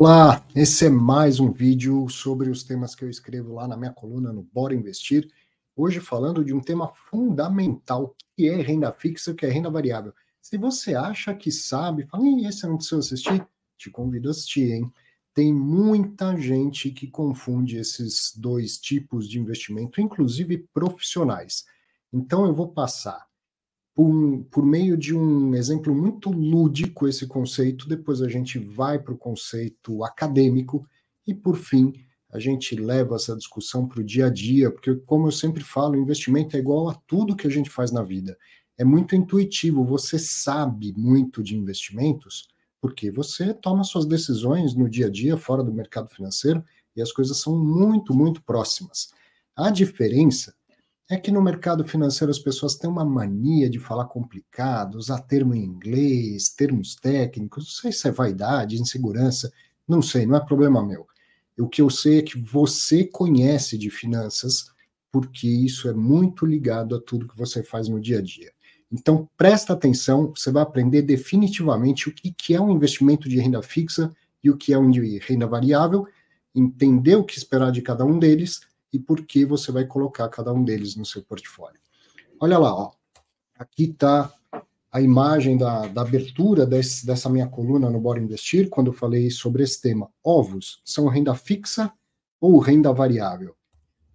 Olá, esse é mais um vídeo sobre os temas que eu escrevo lá na minha coluna no Bora Investir. Hoje falando de um tema fundamental que é renda fixa, que é renda variável. Se você acha que sabe, fala, Ih, esse não precisa assistir, te convido a assistir, hein? Tem muita gente que confunde esses dois tipos de investimento, inclusive profissionais. Então eu vou passar por, por meio de um exemplo muito lúdico esse conceito, depois a gente vai para o conceito acadêmico e, por fim, a gente leva essa discussão para o dia a dia, porque, como eu sempre falo, investimento é igual a tudo que a gente faz na vida. É muito intuitivo, você sabe muito de investimentos, porque você toma suas decisões no dia a dia, fora do mercado financeiro, e as coisas são muito, muito próximas. A diferença é que no mercado financeiro as pessoas têm uma mania de falar complicado, usar termo em inglês, termos técnicos, não sei se é vaidade, insegurança, não sei, não é problema meu. O que eu sei é que você conhece de finanças, porque isso é muito ligado a tudo que você faz no dia a dia. Então, presta atenção, você vai aprender definitivamente o que é um investimento de renda fixa e o que é um de renda variável, entender o que esperar de cada um deles e por que você vai colocar cada um deles no seu portfólio. Olha lá, ó. aqui está a imagem da, da abertura desse, dessa minha coluna no Bora Investir, quando eu falei sobre esse tema. Ovos são renda fixa ou renda variável?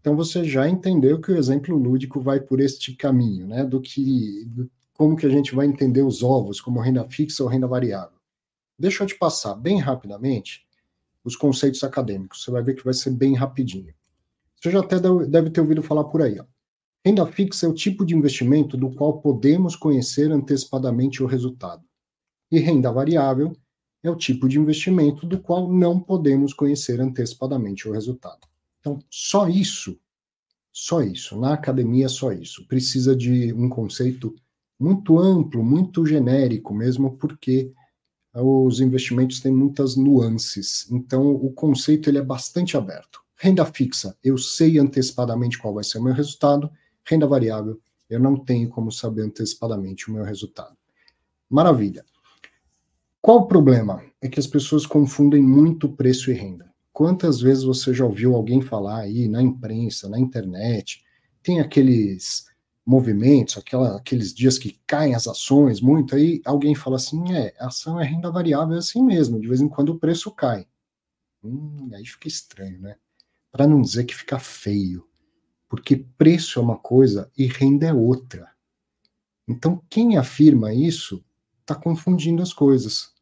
Então você já entendeu que o exemplo lúdico vai por este caminho, né? Do que do, como que a gente vai entender os ovos como renda fixa ou renda variável. Deixa eu te passar bem rapidamente os conceitos acadêmicos. Você vai ver que vai ser bem rapidinho. Você já até deve ter ouvido falar por aí. Ó. Renda fixa é o tipo de investimento do qual podemos conhecer antecipadamente o resultado. E renda variável é o tipo de investimento do qual não podemos conhecer antecipadamente o resultado. Então, só isso, só isso, na academia, só isso. Precisa de um conceito muito amplo, muito genérico mesmo, porque os investimentos têm muitas nuances. Então, o conceito ele é bastante aberto. Renda fixa, eu sei antecipadamente qual vai ser o meu resultado. Renda variável, eu não tenho como saber antecipadamente o meu resultado. Maravilha. Qual o problema? É que as pessoas confundem muito preço e renda. Quantas vezes você já ouviu alguém falar aí na imprensa, na internet? Tem aqueles movimentos, aquela, aqueles dias que caem as ações muito, aí alguém fala assim: é, ação é renda variável, é assim mesmo, de vez em quando o preço cai. Hum, aí fica estranho, né? para não dizer que fica feio, porque preço é uma coisa e renda é outra. Então, quem afirma isso está confundindo as coisas.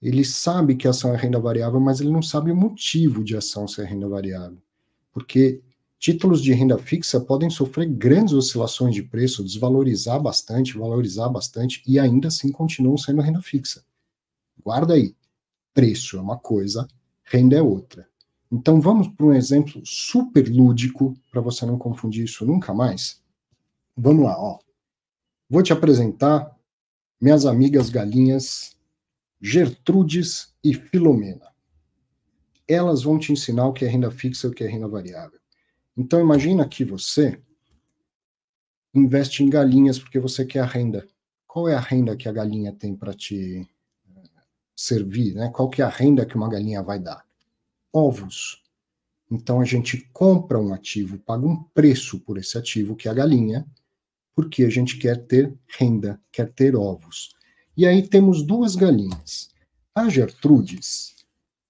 Ele sabe que a ação é renda variável, mas ele não sabe o motivo de a ação ser renda variável. Porque títulos de renda fixa podem sofrer grandes oscilações de preço, desvalorizar bastante, valorizar bastante e ainda assim continuam sendo renda fixa. Guarda aí. Preço é uma coisa, renda é outra. Então vamos para um exemplo super lúdico para você não confundir isso nunca mais. Vamos lá, ó. Vou te apresentar minhas amigas galinhas Gertrudes e Filomena. Elas vão te ensinar o que é renda fixa e o que é renda variável. Então imagina que você investe em galinhas porque você quer a renda. Qual é a renda que a galinha tem para te eh, servir, né? Qual que é a renda que uma galinha vai dar? ovos. Então a gente compra um ativo, paga um preço por esse ativo, que é a galinha, porque a gente quer ter renda, quer ter ovos. E aí temos duas galinhas. A Gertrudes,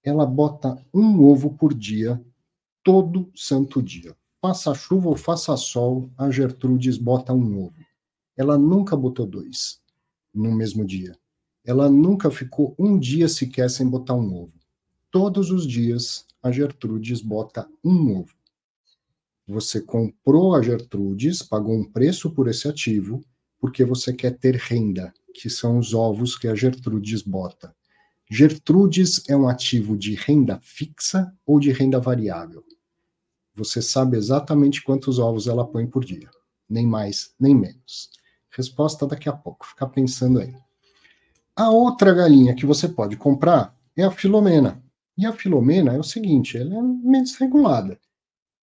ela bota um ovo por dia, todo santo dia. Faça chuva ou faça sol, a Gertrudes bota um ovo. Ela nunca botou dois no mesmo dia. Ela nunca ficou um dia sequer sem botar um ovo. Todos os dias a Gertrudes bota um ovo. Você comprou a Gertrudes, pagou um preço por esse ativo, porque você quer ter renda, que são os ovos que a Gertrudes bota. Gertrudes é um ativo de renda fixa ou de renda variável. Você sabe exatamente quantos ovos ela põe por dia, nem mais, nem menos. Resposta daqui a pouco, fica pensando aí. A outra galinha que você pode comprar é a Filomena. E a Filomena é o seguinte, ela é meio desregulada.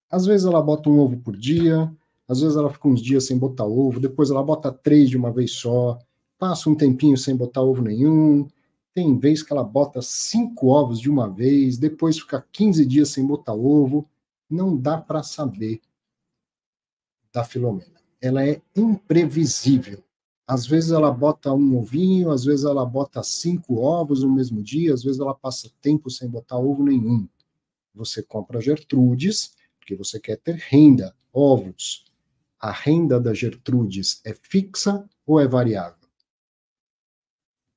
Às vezes ela bota um ovo por dia, às vezes ela fica uns dias sem botar ovo, depois ela bota três de uma vez só, passa um tempinho sem botar ovo nenhum, tem vez que ela bota cinco ovos de uma vez, depois fica 15 dias sem botar ovo. Não dá para saber da Filomena. Ela é imprevisível. Às vezes ela bota um ovinho, às vezes ela bota cinco ovos no mesmo dia, às vezes ela passa tempo sem botar ovo nenhum. Você compra Gertrudes, porque você quer ter renda, ovos. A renda da Gertrudes é fixa ou é variável?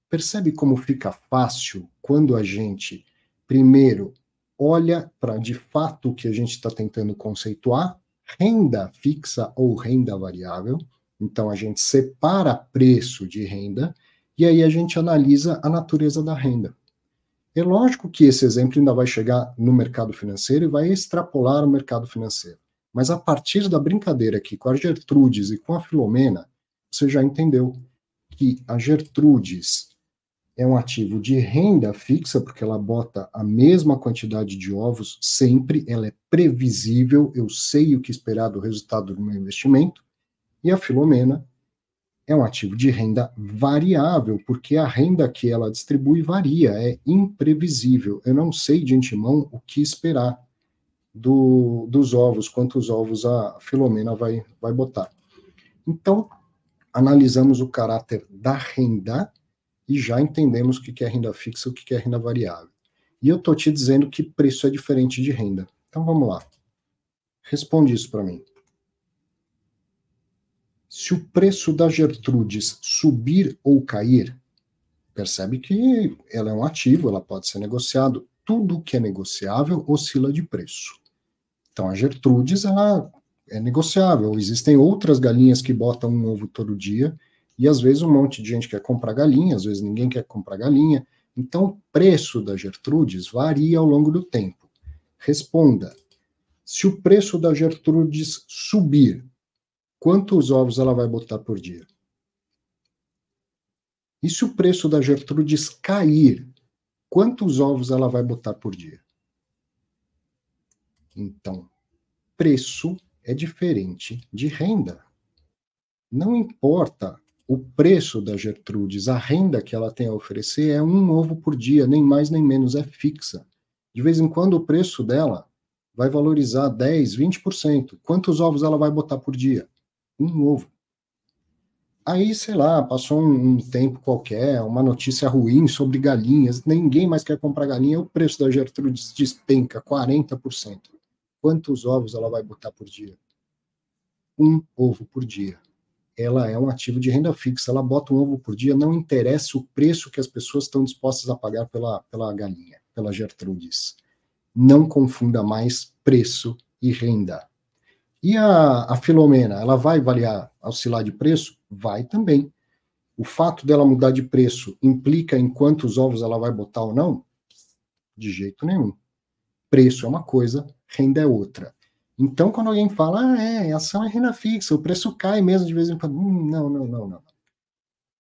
Percebe como fica fácil quando a gente, primeiro, olha para de fato o que a gente está tentando conceituar, renda fixa ou renda variável, então, a gente separa preço de renda e aí a gente analisa a natureza da renda. É lógico que esse exemplo ainda vai chegar no mercado financeiro e vai extrapolar o mercado financeiro. Mas a partir da brincadeira aqui com a Gertrudes e com a Filomena, você já entendeu que a Gertrudes é um ativo de renda fixa, porque ela bota a mesma quantidade de ovos sempre, ela é previsível, eu sei o que esperar do resultado do meu investimento. E a Filomena é um ativo de renda variável, porque a renda que ela distribui varia, é imprevisível. Eu não sei de antemão o que esperar do, dos ovos, quantos ovos a Filomena vai, vai botar. Então, analisamos o caráter da renda e já entendemos o que é renda fixa e o que é renda variável. E eu estou te dizendo que preço é diferente de renda. Então vamos lá. Responde isso para mim se o preço da Gertrudes subir ou cair, percebe que ela é um ativo, ela pode ser negociado. Tudo que é negociável oscila de preço. Então a Gertrudes ela é negociável. Existem outras galinhas que botam um ovo todo dia e às vezes um monte de gente quer comprar galinha, às vezes ninguém quer comprar galinha. Então o preço da Gertrudes varia ao longo do tempo. Responda: se o preço da Gertrudes subir quantos ovos ela vai botar por dia? E se o preço da Gertrudes cair, quantos ovos ela vai botar por dia? Então, preço é diferente de renda. Não importa o preço da Gertrudes, a renda que ela tem a oferecer é um ovo por dia, nem mais nem menos, é fixa. De vez em quando o preço dela vai valorizar 10, 20%. Quantos ovos ela vai botar por dia? um ovo. Aí, sei lá, passou um, um tempo qualquer, uma notícia ruim sobre galinhas, ninguém mais quer comprar galinha, o preço da Gertrudes despenca 40%. Quantos ovos ela vai botar por dia? Um ovo por dia. Ela é um ativo de renda fixa, ela bota um ovo por dia, não interessa o preço que as pessoas estão dispostas a pagar pela, pela galinha, pela Gertrudes. Não confunda mais preço e renda. E a, a Filomena, ela vai variar, oscilar de preço? Vai também. O fato dela mudar de preço implica em quantos ovos ela vai botar ou não? De jeito nenhum. Preço é uma coisa, renda é outra. Então, quando alguém fala, ah, é, ação é renda fixa, o preço cai mesmo de vez em quando. Hum, não, não, não, não.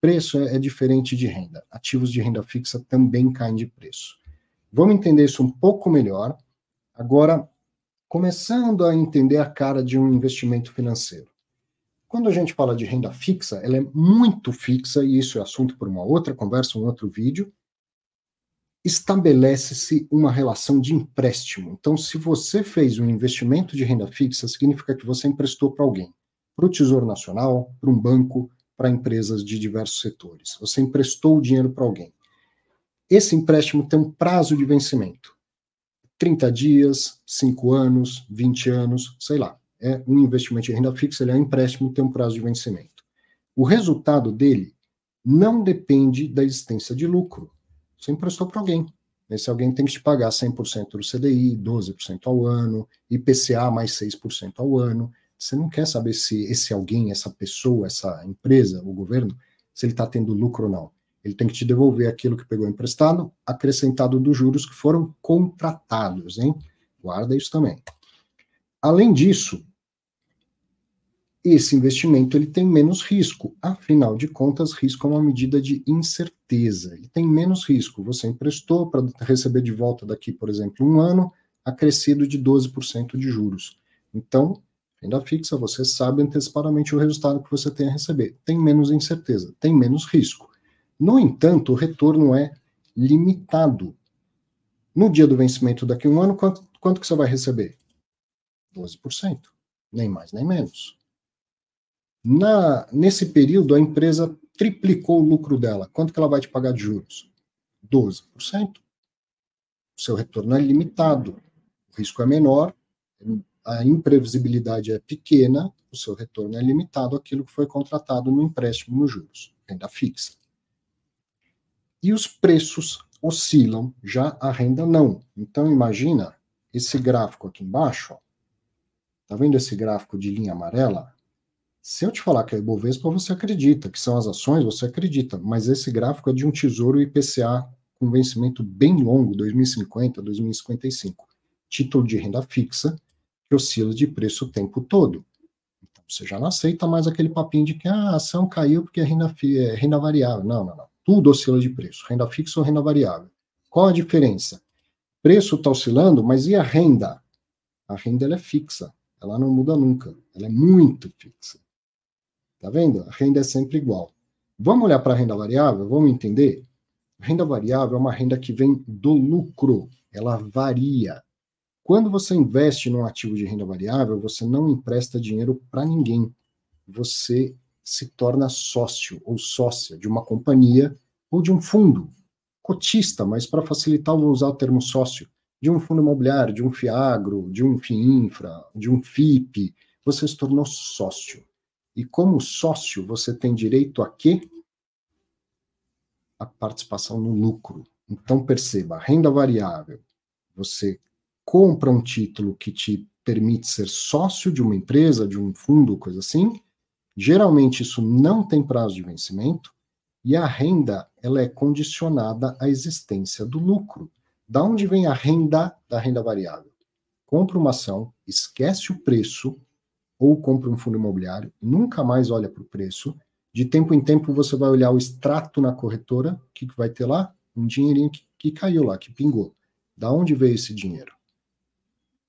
Preço é, é diferente de renda. Ativos de renda fixa também caem de preço. Vamos entender isso um pouco melhor. Agora, começando a entender a cara de um investimento financeiro. Quando a gente fala de renda fixa, ela é muito fixa, e isso é assunto para uma outra conversa, um outro vídeo. Estabelece-se uma relação de empréstimo. Então, se você fez um investimento de renda fixa, significa que você emprestou para alguém, para o Tesouro Nacional, para um banco, para empresas de diversos setores. Você emprestou o dinheiro para alguém. Esse empréstimo tem um prazo de vencimento. 30 dias, 5 anos, 20 anos, sei lá. É um investimento em renda fixa, ele é um empréstimo, tem um prazo de vencimento. O resultado dele não depende da existência de lucro. Você emprestou para alguém. Esse né, alguém tem que te pagar 100% do CDI, 12% ao ano, IPCA mais 6% ao ano. Você não quer saber se esse alguém, essa pessoa, essa empresa, o governo, se ele está tendo lucro ou não. Ele tem que te devolver aquilo que pegou emprestado, acrescentado dos juros que foram contratados, hein? Guarda isso também. Além disso, esse investimento ele tem menos risco. Afinal de contas, risco é uma medida de incerteza. Ele tem menos risco. Você emprestou para receber de volta daqui, por exemplo, um ano, acrescido de 12% de juros. Então, renda fixa, você sabe antecipadamente o resultado que você tem a receber. Tem menos incerteza, tem menos risco. No entanto, o retorno é limitado. No dia do vencimento daqui a um ano, quanto, quanto que você vai receber? 12%, nem mais nem menos. Na, nesse período, a empresa triplicou o lucro dela. Quanto que ela vai te pagar de juros? 12%. O seu retorno é limitado, o risco é menor, a imprevisibilidade é pequena, o seu retorno é limitado àquilo que foi contratado no empréstimo nos juros, renda fixa e os preços oscilam, já a renda não. Então imagina esse gráfico aqui embaixo, tá vendo esse gráfico de linha amarela? Se eu te falar que é Ibovespa, você acredita, que são as ações, você acredita, mas esse gráfico é de um tesouro IPCA com vencimento bem longo, 2050, 2055. Título de renda fixa, que oscila de preço o tempo todo. Então, você já não aceita mais aquele papinho de que ah, a ação caiu porque é renda, é renda variável. Não, não, não tudo oscila de preço, renda fixa ou renda variável. Qual a diferença? Preço está oscilando, mas e a renda? A renda é fixa, ela não muda nunca, ela é muito fixa. Tá vendo? A renda é sempre igual. Vamos olhar para a renda variável, vamos entender? A renda variável é uma renda que vem do lucro, ela varia. Quando você investe num ativo de renda variável, você não empresta dinheiro para ninguém. Você se torna sócio ou sócia de uma companhia ou de um fundo, cotista, mas para facilitar, vou usar o termo sócio, de um fundo imobiliário, de um FIAGRO, de um FIINFRA, de um FIP, você se tornou sócio. E como sócio, você tem direito a quê? A participação no lucro. Então perceba, renda variável, você compra um título que te permite ser sócio de uma empresa, de um fundo, coisa assim, Geralmente isso não tem prazo de vencimento e a renda ela é condicionada à existência do lucro. Da onde vem a renda da renda variável? Compra uma ação, esquece o preço ou compra um fundo imobiliário, nunca mais olha para o preço. De tempo em tempo você vai olhar o extrato na corretora, o que, que vai ter lá? Um dinheirinho que, que caiu lá, que pingou. Da onde veio esse dinheiro?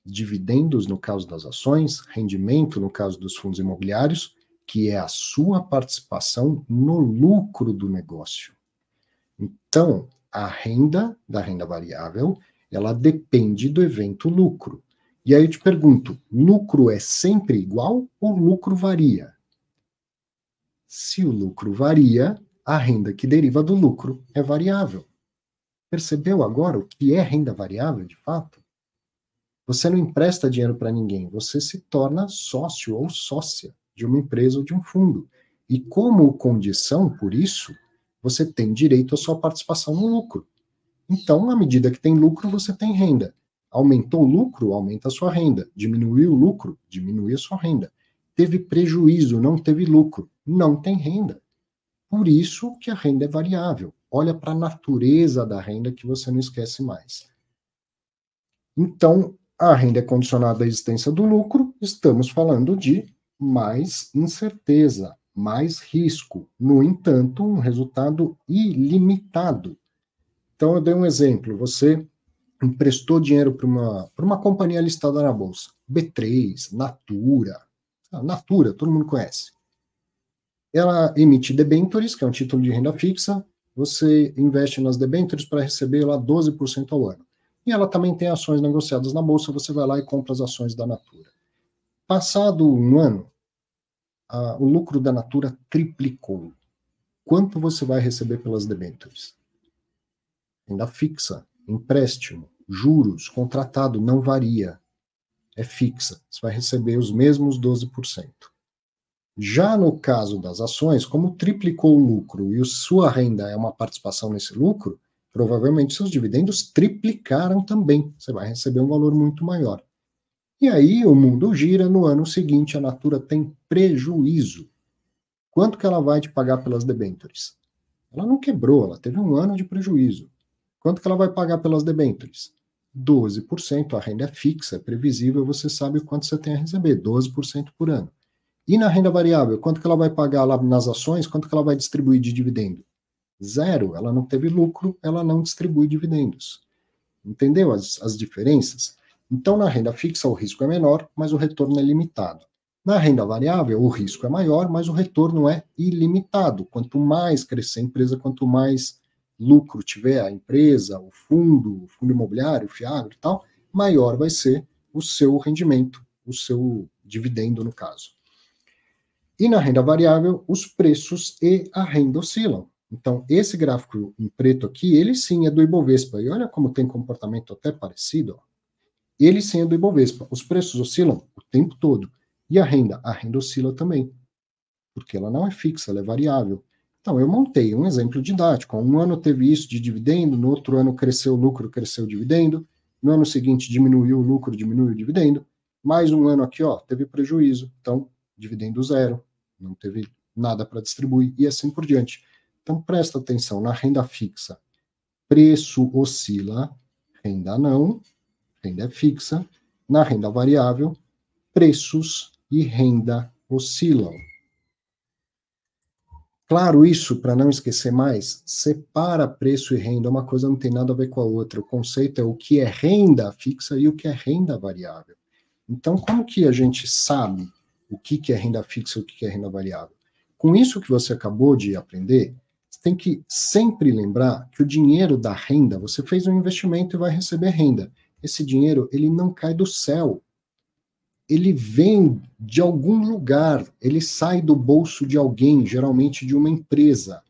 Dividendos no caso das ações, rendimento no caso dos fundos imobiliários que é a sua participação no lucro do negócio. Então, a renda da renda variável, ela depende do evento lucro. E aí eu te pergunto, lucro é sempre igual ou lucro varia? Se o lucro varia, a renda que deriva do lucro é variável. Percebeu agora o que é renda variável de fato? Você não empresta dinheiro para ninguém, você se torna sócio ou sócia de uma empresa ou de um fundo. E como condição, por isso, você tem direito à sua participação no lucro. Então, à medida que tem lucro, você tem renda. Aumentou o lucro, aumenta a sua renda. Diminuiu o lucro, diminui a sua renda. Teve prejuízo, não teve lucro, não tem renda. Por isso que a renda é variável. Olha para a natureza da renda que você não esquece mais. Então, a renda é condicionada à existência do lucro, estamos falando de mais incerteza, mais risco. No entanto, um resultado ilimitado. Então, eu dei um exemplo. Você emprestou dinheiro para uma, uma companhia listada na bolsa, B3, Natura. Ah, Natura, todo mundo conhece. Ela emite debentures, que é um título de renda fixa. Você investe nas debentures para receber lá 12% ao ano. E ela também tem ações negociadas na bolsa, você vai lá e compra as ações da Natura. Passado um ano, a, o lucro da Natura triplicou. Quanto você vai receber pelas debêntures? Ainda fixa, empréstimo, juros, contratado, não varia. É fixa. Você vai receber os mesmos 12%. Já no caso das ações, como triplicou o lucro e sua renda é uma participação nesse lucro, provavelmente seus dividendos triplicaram também. Você vai receber um valor muito maior. E aí o mundo gira, no ano seguinte a Natura tem prejuízo. Quanto que ela vai te pagar pelas debêntures? Ela não quebrou, ela teve um ano de prejuízo. Quanto que ela vai pagar pelas debêntures? 12%, a renda é fixa, é previsível, você sabe o quanto você tem a receber, 12% por ano. E na renda variável, quanto que ela vai pagar lá nas ações, quanto que ela vai distribuir de dividendo? Zero, ela não teve lucro, ela não distribui dividendos. Entendeu as, as diferenças? Então, na renda fixa, o risco é menor, mas o retorno é limitado. Na renda variável, o risco é maior, mas o retorno é ilimitado. Quanto mais crescer a empresa, quanto mais lucro tiver a empresa, o fundo, o fundo imobiliário, o fiagro e tal, maior vai ser o seu rendimento, o seu dividendo, no caso. E na renda variável, os preços e a renda oscilam. Então, esse gráfico em preto aqui, ele sim é do Ibovespa. E olha como tem comportamento até parecido. Ó. Ele sendo do Ibovespa, os preços oscilam o tempo todo. E a renda? A renda oscila também, porque ela não é fixa, ela é variável. Então, eu montei um exemplo didático. Um ano teve isso de dividendo, no outro ano cresceu o lucro, cresceu o dividendo. No ano seguinte diminuiu o lucro, diminuiu o dividendo. Mais um ano aqui, ó, teve prejuízo. Então, dividendo zero, não teve nada para distribuir e assim por diante. Então, presta atenção na renda fixa. Preço oscila, renda não, renda fixa, na renda variável, preços e renda oscilam. Claro, isso, para não esquecer mais, separa preço e renda, uma coisa não tem nada a ver com a outra. O conceito é o que é renda fixa e o que é renda variável. Então, como que a gente sabe o que, que é renda fixa e o que, que é renda variável? Com isso que você acabou de aprender, você tem que sempre lembrar que o dinheiro da renda, você fez um investimento e vai receber renda. Esse dinheiro, ele não cai do céu. Ele vem de algum lugar, ele sai do bolso de alguém, geralmente de uma empresa.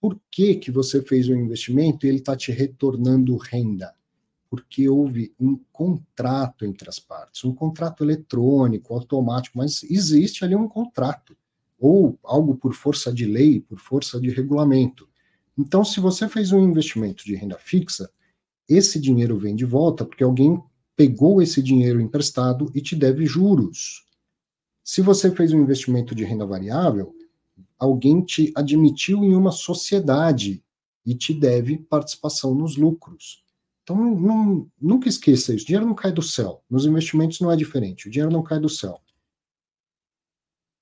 Por que, que você fez o um investimento e ele está te retornando renda? Porque houve um contrato entre as partes, um contrato eletrônico, automático, mas existe ali um contrato, ou algo por força de lei, por força de regulamento. Então, se você fez um investimento de renda fixa, esse dinheiro vem de volta porque alguém pegou esse dinheiro emprestado e te deve juros. Se você fez um investimento de renda variável, alguém te admitiu em uma sociedade e te deve participação nos lucros. Então, não, nunca esqueça isso: o dinheiro não cai do céu. Nos investimentos não é diferente, o dinheiro não cai do céu.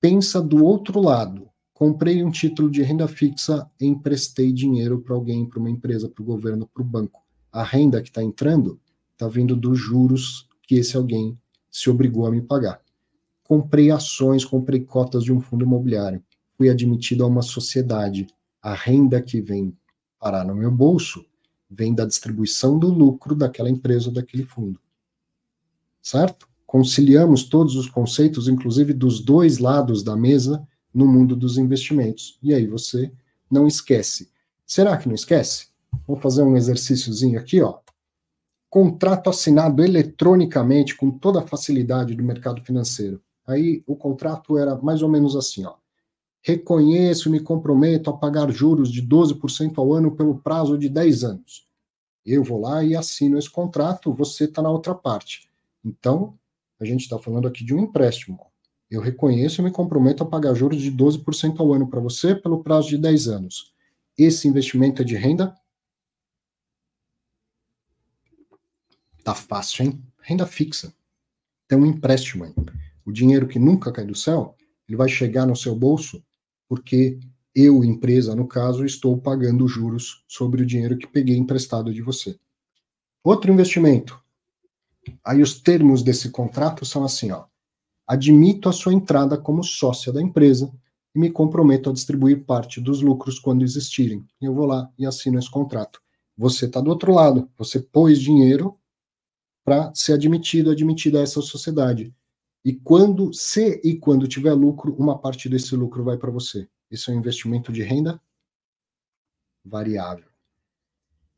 Pensa do outro lado. Comprei um título de renda fixa, emprestei dinheiro para alguém, para uma empresa, para o governo, para o banco a renda que está entrando está vindo dos juros que esse alguém se obrigou a me pagar. Comprei ações, comprei cotas de um fundo imobiliário, fui admitido a uma sociedade. A renda que vem parar no meu bolso vem da distribuição do lucro daquela empresa ou daquele fundo. Certo? Conciliamos todos os conceitos, inclusive dos dois lados da mesa, no mundo dos investimentos. E aí você não esquece. Será que não esquece? Vou fazer um exercíciozinho aqui, ó. Contrato assinado eletronicamente com toda a facilidade do mercado financeiro. Aí o contrato era mais ou menos assim, ó. Reconheço e me comprometo a pagar juros de 12% ao ano pelo prazo de 10 anos. Eu vou lá e assino esse contrato, você está na outra parte. Então, a gente está falando aqui de um empréstimo. Eu reconheço e me comprometo a pagar juros de 12% ao ano para você pelo prazo de 10 anos. Esse investimento é de renda Tá fácil, hein? Renda fixa. Tem um empréstimo aí. O dinheiro que nunca cai do céu, ele vai chegar no seu bolso porque eu, empresa, no caso, estou pagando juros sobre o dinheiro que peguei emprestado de você. Outro investimento. Aí os termos desse contrato são assim, ó. Admito a sua entrada como sócia da empresa e me comprometo a distribuir parte dos lucros quando existirem. Eu vou lá e assino esse contrato. Você está do outro lado, você pôs dinheiro para ser admitido, admitida a essa sociedade. E quando se e quando tiver lucro, uma parte desse lucro vai para você. Esse é um investimento de renda variável.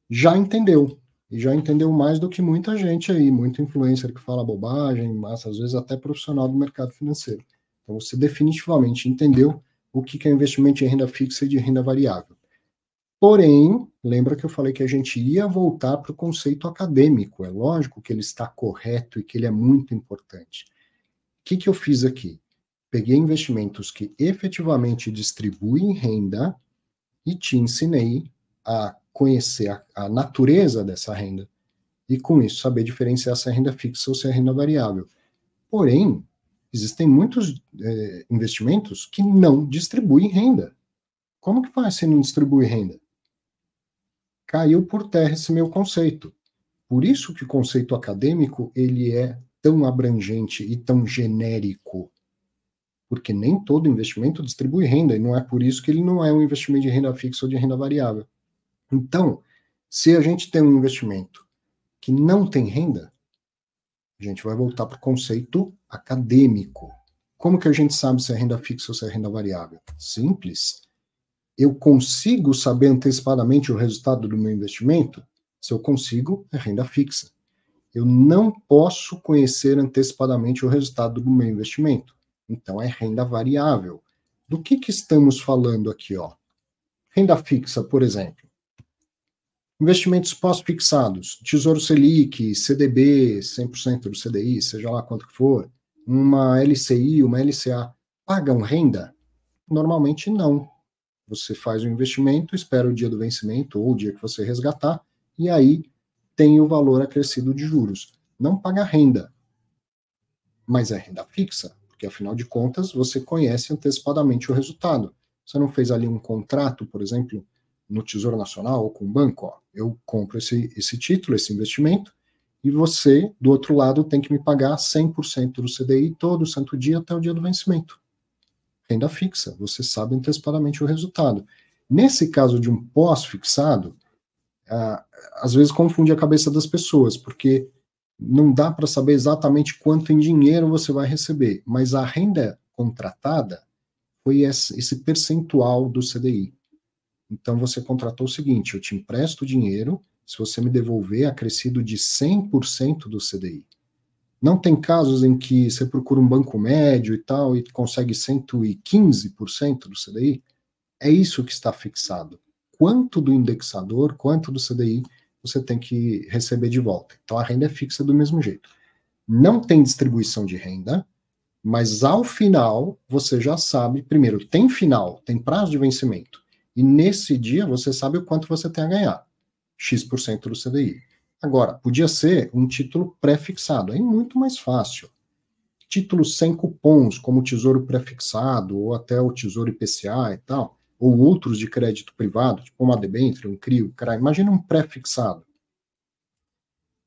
Já entendeu? E já entendeu mais do que muita gente aí, muito influencer que fala bobagem, mas às vezes até profissional do mercado financeiro. Então você definitivamente entendeu o que é investimento de renda fixa e de renda variável. Porém, lembra que eu falei que a gente ia voltar para o conceito acadêmico. É lógico que ele está correto e que ele é muito importante. O que, que eu fiz aqui? Peguei investimentos que efetivamente distribuem renda e te ensinei a conhecer a, a natureza dessa renda e, com isso, saber diferenciar se é renda fixa ou se é renda variável. Porém, existem muitos é, investimentos que não distribuem renda. Como que faz se não distribui renda? caiu por terra esse meu conceito. Por isso que o conceito acadêmico ele é tão abrangente e tão genérico, porque nem todo investimento distribui renda e não é por isso que ele não é um investimento de renda fixa ou de renda variável. Então, se a gente tem um investimento que não tem renda, a gente vai voltar para o conceito acadêmico. Como que a gente sabe se é renda fixa ou se é renda variável? Simples eu consigo saber antecipadamente o resultado do meu investimento? Se eu consigo, é renda fixa. Eu não posso conhecer antecipadamente o resultado do meu investimento. Então, é renda variável. Do que, que estamos falando aqui? Ó? Renda fixa, por exemplo. Investimentos pós-fixados, Tesouro Selic, CDB, 100% do CDI, seja lá quanto que for, uma LCI, uma LCA, pagam renda? Normalmente não você faz o investimento, espera o dia do vencimento ou o dia que você resgatar, e aí tem o valor acrescido de juros. Não paga renda, mas é renda fixa, porque afinal de contas você conhece antecipadamente o resultado. Você não fez ali um contrato, por exemplo, no Tesouro Nacional ou com o um banco, ó, eu compro esse, esse título, esse investimento, e você, do outro lado, tem que me pagar 100% do CDI todo santo dia até o dia do vencimento renda fixa, você sabe antecipadamente o resultado. Nesse caso de um pós-fixado, ah, às vezes confunde a cabeça das pessoas, porque não dá para saber exatamente quanto em dinheiro você vai receber, mas a renda contratada foi esse percentual do CDI. Então você contratou o seguinte: eu te empresto dinheiro se você me devolver acrescido de 100% do CDI. Não tem casos em que você procura um banco médio e tal e consegue 115% do CDI? É isso que está fixado. Quanto do indexador, quanto do CDI você tem que receber de volta. Então a renda é fixa do mesmo jeito. Não tem distribuição de renda, mas ao final você já sabe, primeiro, tem final, tem prazo de vencimento. E nesse dia você sabe o quanto você tem a ganhar. X% do CDI, Agora, podia ser um título prefixado, é muito mais fácil. Títulos sem cupons, como o Tesouro Prefixado, ou até o Tesouro IPCA e tal, ou outros de crédito privado, tipo uma debênture, um CRIO, CRA. Imagina um prefixado.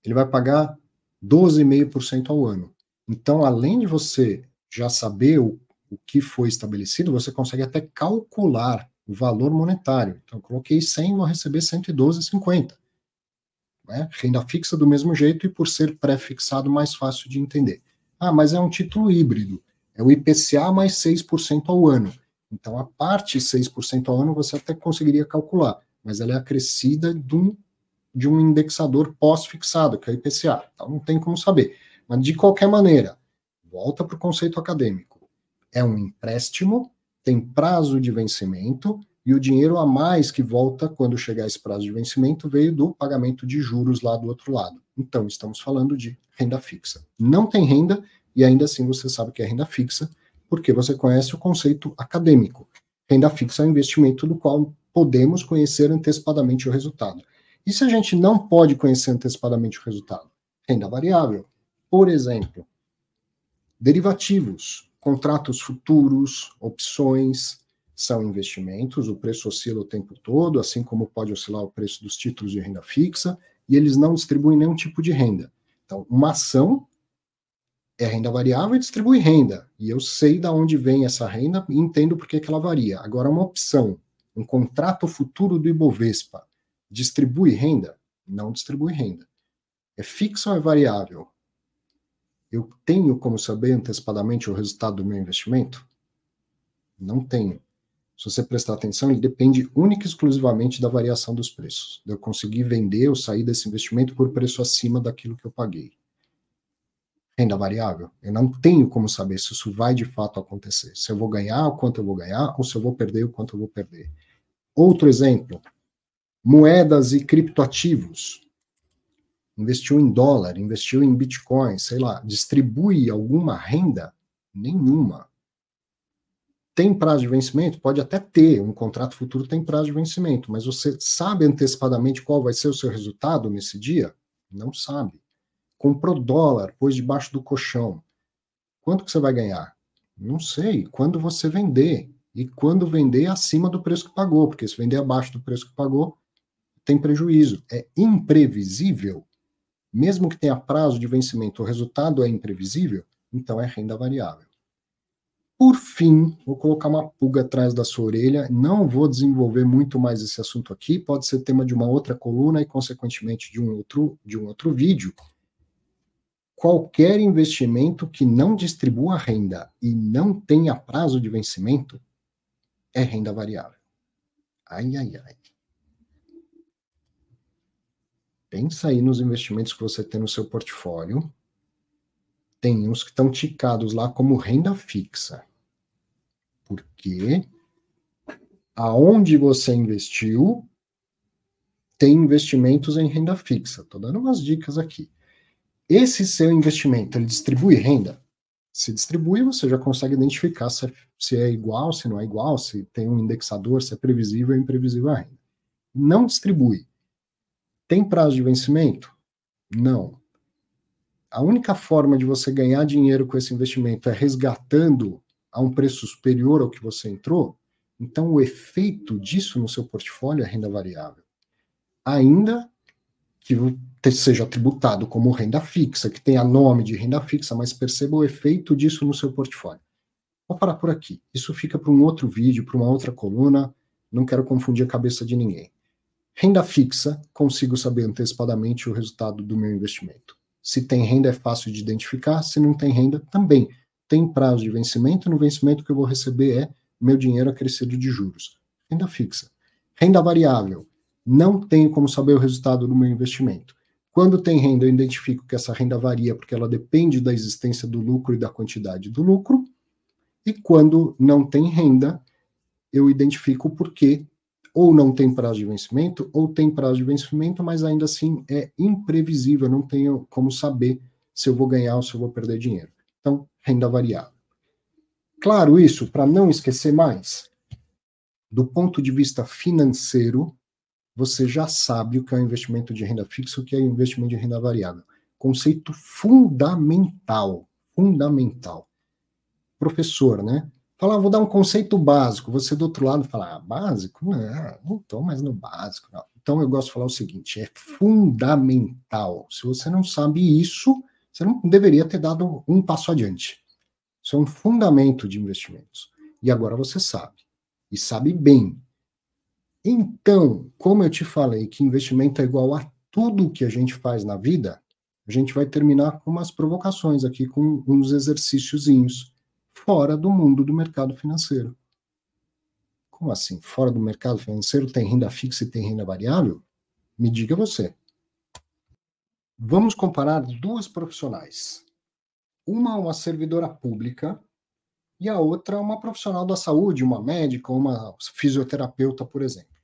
Ele vai pagar 12,5% ao ano. Então, além de você já saber o, o que foi estabelecido, você consegue até calcular o valor monetário. Então, eu coloquei 100, vou receber 112,50. Né? Renda fixa do mesmo jeito e por ser pré-fixado mais fácil de entender. Ah, mas é um título híbrido. É o IPCA mais 6% ao ano. Então, a parte 6% ao ano você até conseguiria calcular, mas ela é acrescida de um, de um indexador pós-fixado, que é o IPCA. Então, não tem como saber. Mas, de qualquer maneira, volta para o conceito acadêmico. É um empréstimo, tem prazo de vencimento, e o dinheiro a mais que volta quando chegar esse prazo de vencimento veio do pagamento de juros lá do outro lado. Então, estamos falando de renda fixa. Não tem renda e ainda assim você sabe que é renda fixa, porque você conhece o conceito acadêmico. Renda fixa é um investimento do qual podemos conhecer antecipadamente o resultado. E se a gente não pode conhecer antecipadamente o resultado? Renda variável. Por exemplo, derivativos, contratos futuros, opções, são investimentos, o preço oscila o tempo todo, assim como pode oscilar o preço dos títulos de renda fixa, e eles não distribuem nenhum tipo de renda. Então, uma ação é renda variável e distribui renda. E eu sei da onde vem essa renda e entendo por que, que ela varia. Agora, uma opção, um contrato futuro do Ibovespa, distribui renda? Não distribui renda. É fixa ou é variável? Eu tenho como saber antecipadamente o resultado do meu investimento? Não tenho se você prestar atenção, ele depende única e exclusivamente da variação dos preços. De eu conseguir vender ou sair desse investimento por preço acima daquilo que eu paguei. Renda variável, eu não tenho como saber se isso vai de fato acontecer. Se eu vou ganhar, o quanto eu vou ganhar, ou se eu vou perder, o quanto eu vou perder. Outro exemplo, moedas e criptoativos. Investiu em dólar, investiu em bitcoin, sei lá, distribui alguma renda? Nenhuma tem prazo de vencimento? Pode até ter, um contrato futuro tem prazo de vencimento, mas você sabe antecipadamente qual vai ser o seu resultado nesse dia? Não sabe. Comprou dólar, pôs debaixo do colchão. Quanto que você vai ganhar? Não sei. Quando você vender? E quando vender acima do preço que pagou, porque se vender abaixo do preço que pagou, tem prejuízo. É imprevisível. Mesmo que tenha prazo de vencimento, o resultado é imprevisível, então é renda variável. Por fim, vou colocar uma pulga atrás da sua orelha. Não vou desenvolver muito mais esse assunto aqui, pode ser tema de uma outra coluna e, consequentemente, de um outro, de um outro vídeo. Qualquer investimento que não distribua renda e não tenha prazo de vencimento é renda variável. Ai, ai, ai. Pensa aí nos investimentos que você tem no seu portfólio. Tem uns que estão ticados lá como renda fixa porque aonde você investiu tem investimentos em renda fixa. Estou dando umas dicas aqui. Esse seu investimento, ele distribui renda? Se distribui, você já consegue identificar se é, se é igual, se não é igual, se tem um indexador, se é previsível ou imprevisível a renda. Não distribui. Tem prazo de vencimento? Não a única forma de você ganhar dinheiro com esse investimento é resgatando a um preço superior ao que você entrou, então o efeito disso no seu portfólio é renda variável. Ainda que seja tributado como renda fixa, que tenha nome de renda fixa, mas perceba o efeito disso no seu portfólio. Vou parar por aqui. Isso fica para um outro vídeo, para uma outra coluna. Não quero confundir a cabeça de ninguém. Renda fixa, consigo saber antecipadamente o resultado do meu investimento. Se tem renda, é fácil de identificar. Se não tem renda, também tem prazo de vencimento, e no vencimento que eu vou receber é meu dinheiro acrescido de juros. Renda fixa. Renda variável. Não tenho como saber o resultado do meu investimento. Quando tem renda, eu identifico que essa renda varia porque ela depende da existência do lucro e da quantidade do lucro. E quando não tem renda, eu identifico porque ou não tem prazo de vencimento, ou tem prazo de vencimento, mas ainda assim é imprevisível, não tenho como saber se eu vou ganhar ou se eu vou perder dinheiro renda variável. Claro isso, para não esquecer mais, do ponto de vista financeiro, você já sabe o que é o investimento de renda fixa, o que é o investimento de renda variável. Conceito fundamental, fundamental. Professor, né? Falar, ah, vou dar um conceito básico. Você do outro lado fala, ah, básico? Não, não estou mais no básico. Não. Então eu gosto de falar o seguinte: é fundamental. Se você não sabe isso, você não deveria ter dado um passo adiante. Isso é um fundamento de investimentos. E agora você sabe, e sabe bem. Então, como eu te falei que investimento é igual a tudo que a gente faz na vida, a gente vai terminar com umas provocações aqui, com uns exercíciozinhos fora do mundo do mercado financeiro. Como assim? Fora do mercado financeiro tem renda fixa e tem renda variável? Me diga você. Vamos comparar duas profissionais. Uma é uma servidora pública e a outra é uma profissional da saúde, uma médica, uma fisioterapeuta, por exemplo.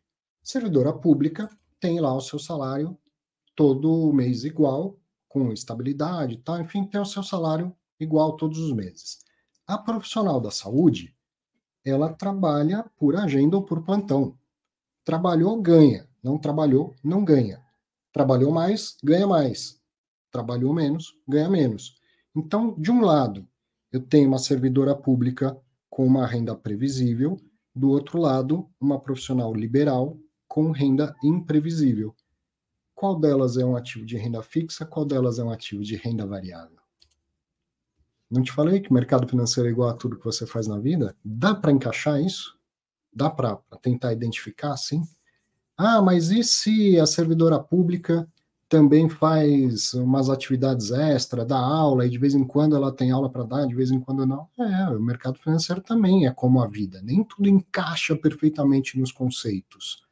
Servidora pública tem lá o seu salário todo mês igual, com estabilidade e tal, enfim, tem o seu salário igual todos os meses. A profissional da saúde, ela trabalha por agenda ou por plantão. Trabalhou, ganha. Não trabalhou, não ganha. Trabalhou mais, ganha mais. Trabalhou menos, ganha menos. Então, de um lado, eu tenho uma servidora pública com uma renda previsível, do outro lado, uma profissional liberal com renda imprevisível. Qual delas é um ativo de renda fixa, qual delas é um ativo de renda variável? Não te falei que mercado financeiro é igual a tudo que você faz na vida? Dá para encaixar isso? Dá para tentar identificar, sim? Ah, mas e se a servidora pública também faz umas atividades extra, dá aula, e de vez em quando ela tem aula para dar, de vez em quando não? É, o mercado financeiro também é como a vida. Nem tudo encaixa perfeitamente nos conceitos.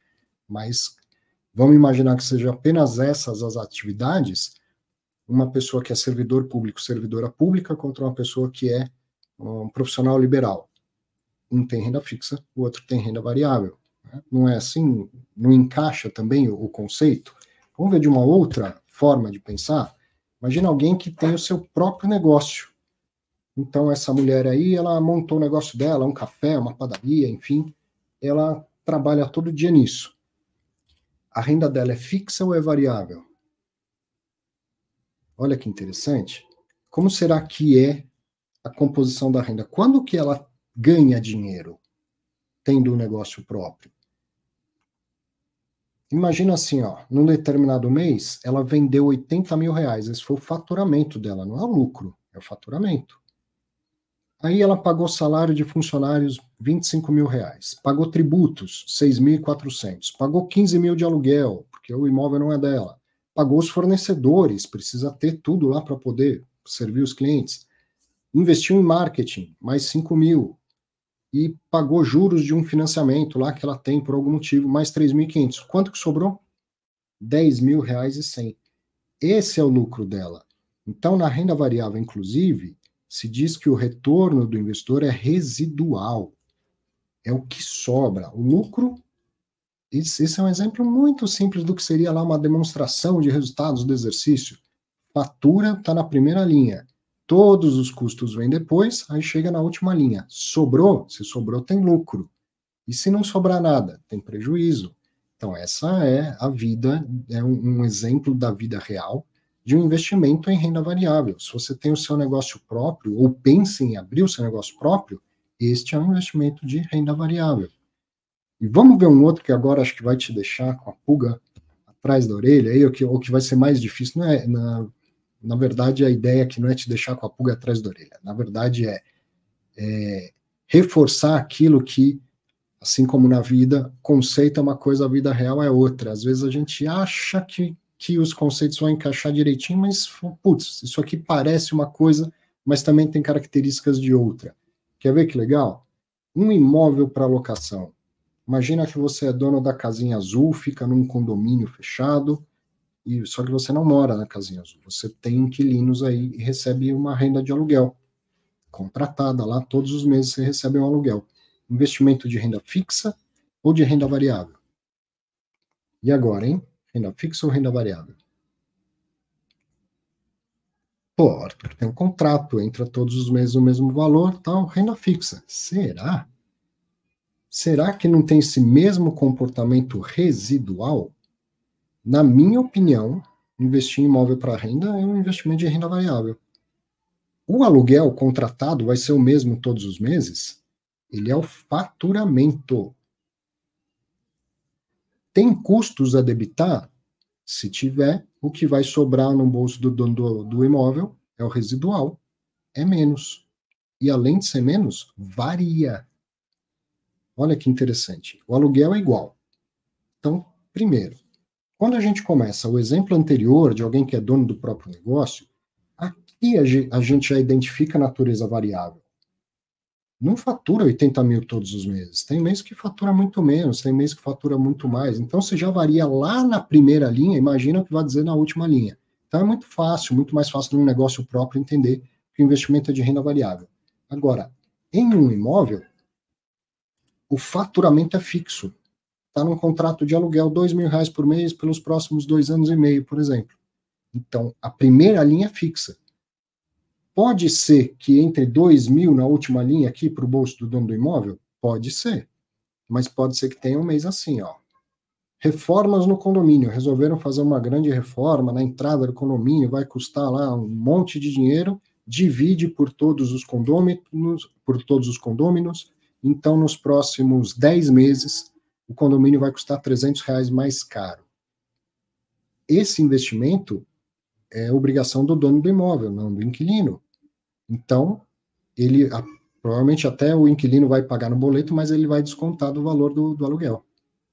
Mas vamos imaginar que seja apenas essas as atividades, uma pessoa que é servidor público, servidora pública, contra uma pessoa que é um profissional liberal. Um tem renda fixa, o outro tem renda variável. Não é assim? Não encaixa também o, conceito? Vamos ver de uma outra forma de pensar? Imagina alguém que tem o seu próprio negócio. Então, essa mulher aí, ela montou o negócio dela, um café, uma padaria, enfim. Ela trabalha todo dia nisso. A renda dela é fixa ou é variável? Olha que interessante. Como será que é a composição da renda? Quando que ela ganha dinheiro tendo um negócio próprio? Imagina assim, ó, num determinado mês, ela vendeu 80 mil reais. Esse foi o faturamento dela, não é o lucro, é o faturamento. Aí ela pagou salário de funcionários 25 mil reais, pagou tributos 6.400, pagou 15 mil de aluguel, porque o imóvel não é dela, pagou os fornecedores, precisa ter tudo lá para poder servir os clientes, investiu em marketing mais 5 mil, e pagou juros de um financiamento lá que ela tem por algum motivo, mais 3.500. Quanto que sobrou? R$ mil reais e 100. Esse é o lucro dela. Então, na renda variável, inclusive, se diz que o retorno do investidor é residual. É o que sobra. O lucro, esse é um exemplo muito simples do que seria lá uma demonstração de resultados do exercício. Fatura está na primeira linha. Todos os custos vêm depois, aí chega na última linha. Sobrou? Se sobrou, tem lucro. E se não sobrar nada, tem prejuízo. Então, essa é a vida, é um, um exemplo da vida real de um investimento em renda variável. Se você tem o seu negócio próprio, ou pensa em abrir o seu negócio próprio, este é um investimento de renda variável. E vamos ver um outro que agora acho que vai te deixar com a pulga atrás da orelha, aí, ou, que, ou que vai ser mais difícil. Não é, na verdade, a ideia aqui não é te deixar com a pulga atrás da orelha. Na verdade, é, é reforçar aquilo que, assim como na vida, conceito é uma coisa, a vida real é outra. Às vezes a gente acha que, que os conceitos vão encaixar direitinho, mas, putz, isso aqui parece uma coisa, mas também tem características de outra. Quer ver que legal? Um imóvel para locação. Imagina que você é dono da casinha azul, fica num condomínio fechado, e, só que você não mora na casinha azul, você tem inquilinos aí e recebe uma renda de aluguel contratada lá, todos os meses você recebe um aluguel. Investimento de renda fixa ou de renda variável? E agora, hein? Renda fixa ou renda variável? Pô, Arthur, tem um contrato, entra todos os meses o mesmo valor, tal, renda fixa. Será? Será que não tem esse mesmo comportamento residual? Na minha opinião, investir em imóvel para renda é um investimento de renda variável. O aluguel contratado vai ser o mesmo todos os meses? Ele é o faturamento. Tem custos a debitar? Se tiver, o que vai sobrar no bolso do dono do, do imóvel é o residual, é menos. E além de ser menos, varia. Olha que interessante. O aluguel é igual. Então, primeiro, quando a gente começa o exemplo anterior de alguém que é dono do próprio negócio, aqui a gente já identifica a natureza variável. Não fatura 80 mil todos os meses. Tem mês que fatura muito menos, tem mês que fatura muito mais. Então, se já varia lá na primeira linha, imagina o que vai dizer na última linha. Então, é muito fácil, muito mais fácil num negócio próprio entender que o investimento é de renda variável. Agora, em um imóvel, o faturamento é fixo está num contrato de aluguel dois mil reais por mês pelos próximos dois anos e meio, por exemplo. Então, a primeira linha é fixa. Pode ser que entre dois mil na última linha aqui para o bolso do dono do imóvel? Pode ser. Mas pode ser que tenha um mês assim, ó. Reformas no condomínio. Resolveram fazer uma grande reforma na né? entrada do condomínio, vai custar lá um monte de dinheiro, divide por todos os condôminos, por todos os condôminos. Então, nos próximos 10 meses, o condomínio vai custar 300 reais mais caro. Esse investimento é obrigação do dono do imóvel, não do inquilino. Então, ele a, provavelmente até o inquilino vai pagar no boleto, mas ele vai descontar do valor do, do, aluguel.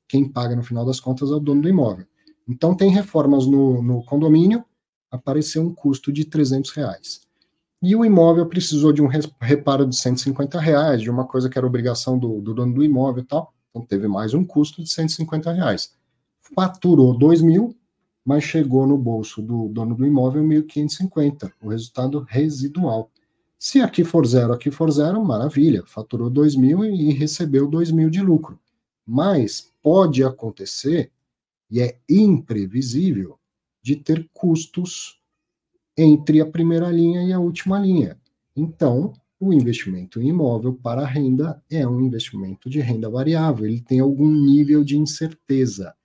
Quem paga no final das contas é o dono do imóvel. Então, tem reformas no, no condomínio, apareceu um custo de 300 reais. E o imóvel precisou de um reparo de 150 reais, de uma coisa que era obrigação do, do dono do imóvel e tal então teve mais um custo de 150 reais. Faturou 2 mil, mas chegou no bolso do dono do imóvel 1.550, o resultado residual. Se aqui for zero, aqui for zero, maravilha, faturou 2 mil e recebeu 2 mil de lucro. Mas pode acontecer, e é imprevisível, de ter custos entre a primeira linha e a última linha. Então, o investimento em imóvel para renda é um investimento de renda variável, ele tem algum nível de incerteza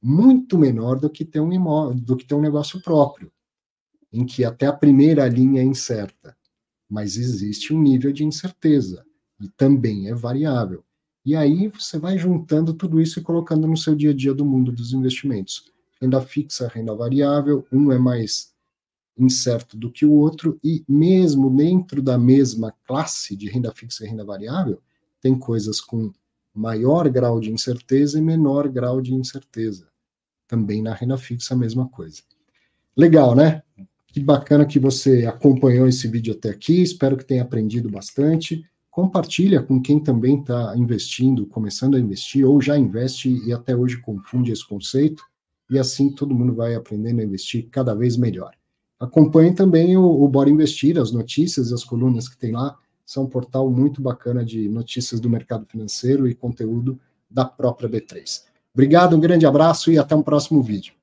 muito menor do que ter um imóvel, do que ter um negócio próprio, em que até a primeira linha é incerta, mas existe um nível de incerteza e também é variável. E aí você vai juntando tudo isso e colocando no seu dia a dia do mundo dos investimentos. Renda fixa, renda variável, um é mais incerto do que o outro, e mesmo dentro da mesma classe de renda fixa e renda variável, tem coisas com maior grau de incerteza e menor grau de incerteza. Também na renda fixa, a mesma coisa. Legal, né? Que bacana que você acompanhou esse vídeo até aqui. Espero que tenha aprendido bastante. Compartilha com quem também está investindo, começando a investir ou já investe e até hoje confunde esse conceito. E assim todo mundo vai aprendendo a investir cada vez melhor. Acompanhe também o, o Bora Investir, as notícias e as colunas que tem lá. São um portal muito bacana de notícias do mercado financeiro e conteúdo da própria B3. Obrigado, um grande abraço e até um próximo vídeo.